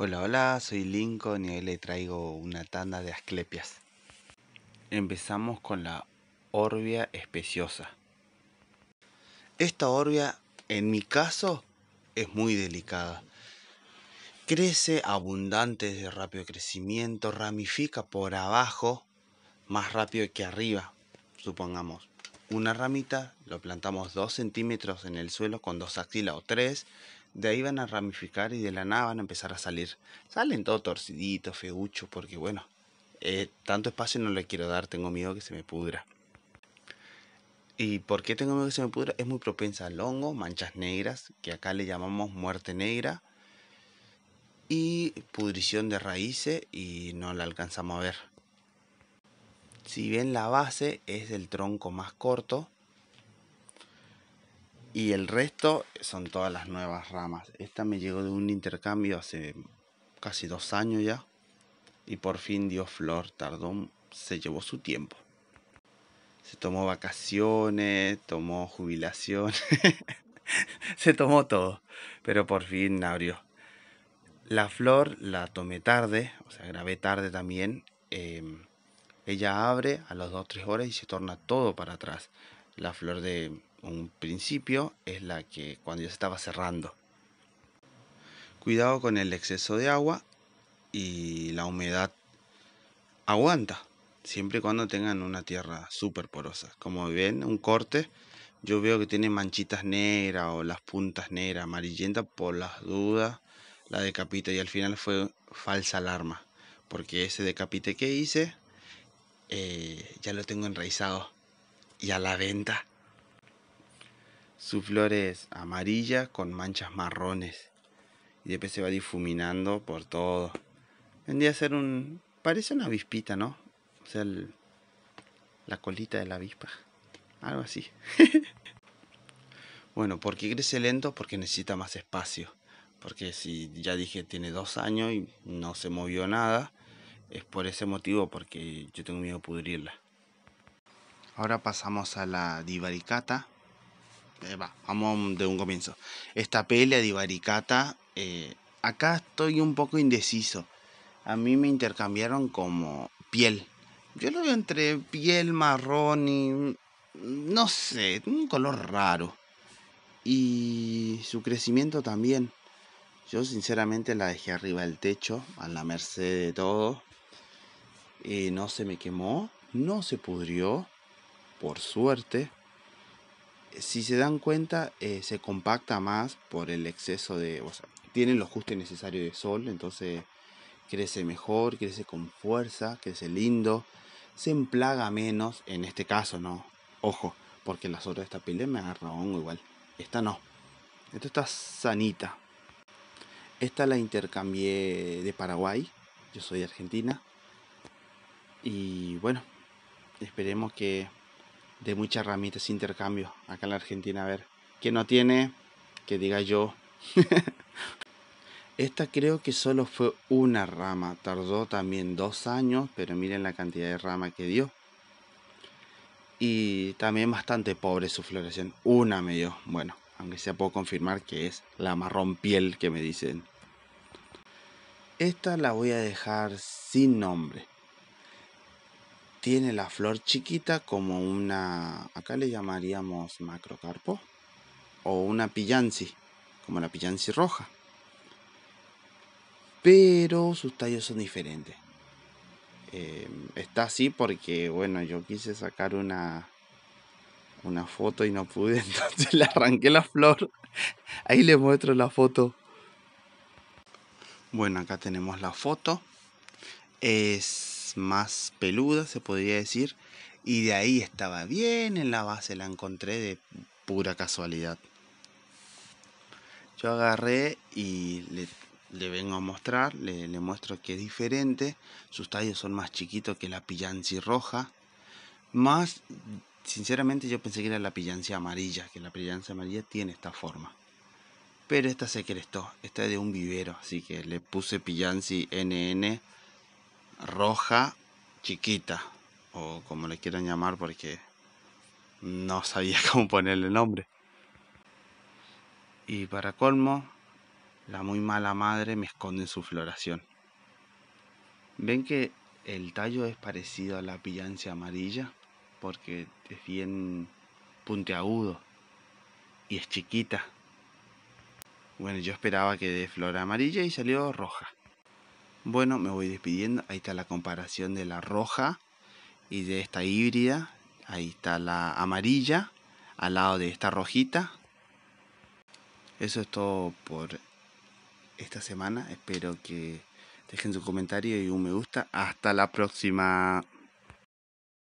Hola, hola, soy Lincoln y hoy le traigo una tanda de asclepias. Empezamos con la Orbia especiosa. Esta Orbia, en mi caso, es muy delicada. Crece abundante de rápido crecimiento, ramifica por abajo más rápido que arriba. Supongamos, una ramita lo plantamos 2 centímetros en el suelo con dos axilas o tres de ahí van a ramificar y de la nada van a empezar a salir. Salen todo torciditos, feuchos, porque bueno, eh, tanto espacio no le quiero dar, tengo miedo que se me pudra. ¿Y por qué tengo miedo que se me pudra? Es muy propensa al hongo, manchas negras, que acá le llamamos muerte negra, y pudrición de raíces y no la alcanzamos a ver. Si bien la base es el tronco más corto, y el resto son todas las nuevas ramas. Esta me llegó de un intercambio hace casi dos años ya. Y por fin dio flor. Tardó, se llevó su tiempo. Se tomó vacaciones, tomó jubilación. se tomó todo. Pero por fin abrió. La flor la tomé tarde, o sea, grabé tarde también. Em, ella abre a las 2-3 horas y se torna todo para atrás. La flor de un principio es la que cuando ya se estaba cerrando. Cuidado con el exceso de agua y la humedad aguanta, siempre y cuando tengan una tierra súper porosa. Como ven, un corte, yo veo que tiene manchitas negras o las puntas negras, amarillentas por las dudas, la decapita y al final fue falsa alarma, porque ese decapite que hice eh, ya lo tengo enraizado y a la venta. Su flor es amarilla con manchas marrones y después se va difuminando por todo. Vendría a ser un... parece una avispita, ¿no? O sea, la colita de la avispa. Algo así. bueno, ¿por qué crece lento? Porque necesita más espacio. Porque si ya dije tiene dos años y no se movió nada, es por ese motivo porque yo tengo miedo a pudrirla. Ahora pasamos a la divaricata. Eh, vamos de un comienzo. Esta pelea divaricata, eh, acá estoy un poco indeciso. A mí me intercambiaron como piel. Yo lo veo entre piel marrón y... no sé, un color raro. Y su crecimiento también. Yo sinceramente la dejé arriba del techo, a la merced de todo. Eh, no se me quemó, no se pudrió por suerte, si se dan cuenta, eh, se compacta más por el exceso de. O sea, tienen lo justo y necesario de sol, entonces crece mejor, crece con fuerza, crece lindo, se emplaga menos. En este caso, no. Ojo, porque las otras de esta pile me agarra igual. Esta no. Esta está sanita. Esta la intercambié de Paraguay. Yo soy de Argentina. Y bueno, esperemos que de muchas ramitas intercambio acá en la Argentina. A ver, que no tiene, que diga yo. Esta creo que solo fue una rama, tardó también dos años, pero miren la cantidad de rama que dio. Y también bastante pobre su floración, una me dio. Bueno, aunque sea puedo confirmar que es la marrón piel que me dicen. Esta la voy a dejar sin nombre. Tiene la flor chiquita como una, acá le llamaríamos macrocarpo, o una pillansi, como la pillansi roja. Pero sus tallos son diferentes. Em, está así porque, bueno, yo quise sacar una, una foto y no pude, entonces le arranqué la flor. Ahí le muestro la foto. Bueno, acá tenemos la foto. Es más peluda, se podría decir, y de ahí estaba bien en la base, la encontré de pura casualidad. Yo agarré y le, vengo a mostrar, le, muestro que es diferente, sus tallos son más chiquitos que la pillanci roja, más, sinceramente yo pensé que era la pillancia amarilla, que la pillancia amarilla tiene esta forma pero esta se crestó, esta es de un vivero, así que le puse pillancy NN roja chiquita, o como le quieran llamar porque no sabía cómo ponerle nombre. Y para colmo, la muy mala madre me esconde en su floración. Ven que el tallo es parecido a la pillancia amarilla porque es bien puntiagudo y es chiquita. Bueno, yo esperaba que de flora amarilla y salió roja. Bueno, me voy despidiendo. Ahí está la comparación de la roja y de esta híbrida. Ahí está la amarilla al lado de esta rojita. Eso es todo por esta semana. Espero que dejen su comentario y un me gusta. Hasta la próxima.